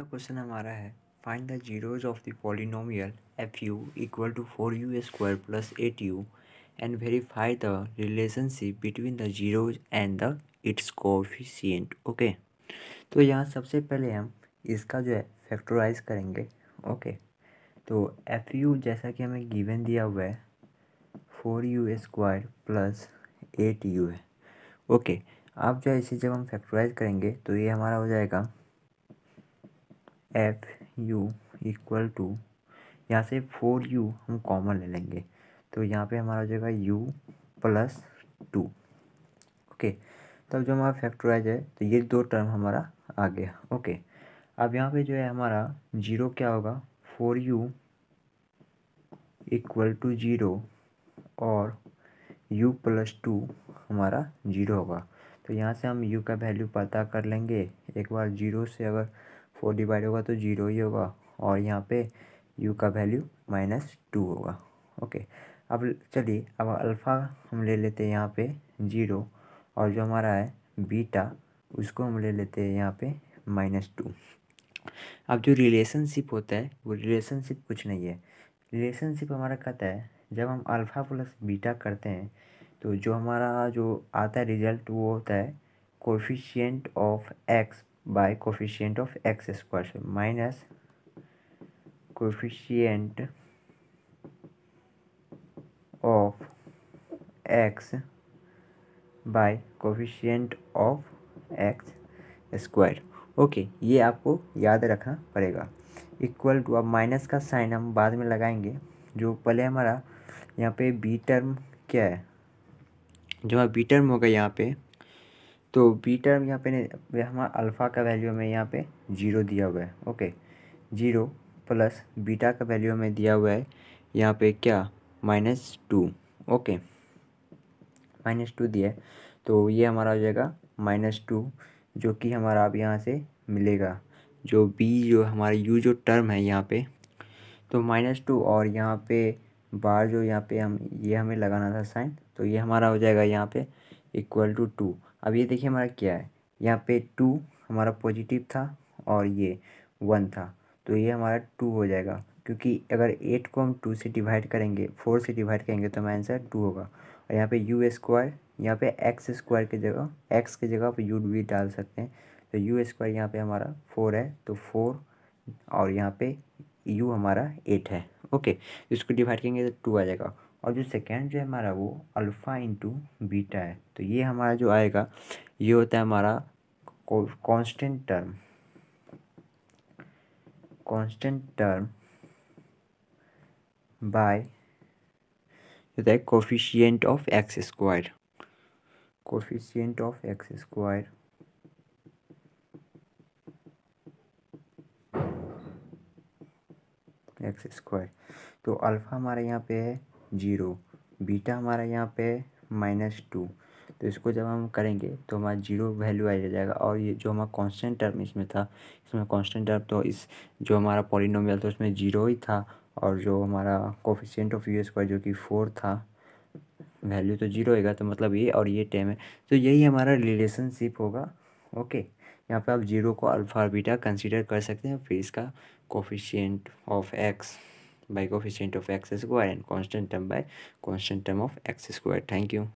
Question हमारा है find the zeros of the polynomial f u equal to four u square plus eight u and verify the relationship between the zeros and the its coefficient okay तो यहाँ सबसे पहले हम इसका जो है फैक्टराइज करेंगे ओके तो एफ यू जैसा कि हमें गिवन दिया हुआ है four u square plus eight u है ओके अब आप जो है इसे जब हम फैक्टराइज करेंगे तो ये हमारा हो जाएगा एफ यू इक्वल टू यहाँ से फोर यू हम कॉमन ले लेंगे तो यहाँ पे हमारा हो जाएगा यू प्लस टू ओके तब तो जो हमारा फैक्टराइज है तो ये दो टर्म हमारा आ गया ओके अब यहाँ पे जो है हमारा जीरो क्या होगा four u equal to zero और u प्लस टू हमारा जीरो होगा तो यहाँ से हम u का वैल्यू पता कर लेंगे एक बार जीरो से अगर फोर डिवाइड होगा तो जीरो ही होगा और यहाँ पे यू का वैल्यू माइनस टू होगा ओके अब चलिए अब अल्फ़ा हम ले लेते हैं यहाँ पे जीरो और जो हमारा है बीटा उसको हम ले लेते हैं यहाँ पे माइनस टू अब जो रिलेशनशिप होता है वो रिलेशनशिप कुछ नहीं है रिलेशनशिप हमारा कहता है जब हम अल्फ़ा प्लस बीटा करते हैं तो जो हमारा जो आता है रिजल्ट वो होता है coefficient of x coefficient of x square से minus coefficient of x by coefficient of x square okay ये आपको याद रखना पड़ेगा इक्वल टू अब माइनस का साइन हम बाद में लगाएंगे जो पहले हमारा यहाँ पे बी टर्म क्या है जो हमारा बी टर्म होगा यहाँ पे तो बी टर्म यहाँ पे हमारा अल्फ़ा का वैल्यू हमें यहाँ पे जीरो दिया हुआ है ओके जीरो प्लस बीटा का वैल्यू हमें दिया हुआ है यहाँ पे क्या minus two okay minus two दिया है तो ये हमारा हो जाएगा माइनस टू जो कि हमारा अब यहाँ से मिलेगा जो बी जो हमारे यू जो टर्म है यहाँ पे तो माइनस टू और यहाँ पे बार जो यहाँ पे हम ये हमें लगाना था साइन तो ये हमारा हो जाएगा यहाँ पे इक्वल टू टू अब ये देखिए हमारा क्या है यहाँ पे टू हमारा पॉजिटिव था और ये वन था तो ये हमारा टू हो जाएगा क्योंकि अगर एट को हम टू से डिवाइड करेंगे फोर से डिवाइड करेंगे तो हमारा आंसर टू होगा और यहाँ पे यू स्क्वायर यहाँ पे एक्स स्क्वायर की जगह एक्स की जगह पर यू भी डाल सकते हैं तो यू स्क्वायर यहाँ पर हमारा फोर है तो फोर और यहाँ पे यू हमारा एट है ओके इसको डिवाइड करेंगे तो टू आ जाएगा और जो सेकेंड जो है हमारा वो अल्फ़ा इंटू बीटा है तो ये हमारा जो आएगा ये होता है हमारा constant term constant term by होता है coefficient of x square coefficient of x square x square तो अल्फ़ा हमारे यहाँ पे है जीरो बीटा हमारा यहाँ पे माइनस टू तो इसको जब हम करेंगे तो हमारा जीरो वैल्यू आ जाएगा और ये जो हमारा कांस्टेंट टर्म इसमें था इसमें कांस्टेंट टर्म तो इस जो हमारा पॉलिनोमियल था उसमें जीरो ही था और जो हमारा कोफिशियंट ऑफ यू स्क्वायर जो कि फोर था वैल्यू तो जीरो होगा तो मतलब ये और ये टेम है तो यही हमारा रिलेशनशिप होगा ओके यहाँ पे आप जीरो को अल्फा बीटा कंसीडर कर सकते हैं फिर इसका coefficient of x by coefficient of x squared and constant term by constant term of x squared. thank you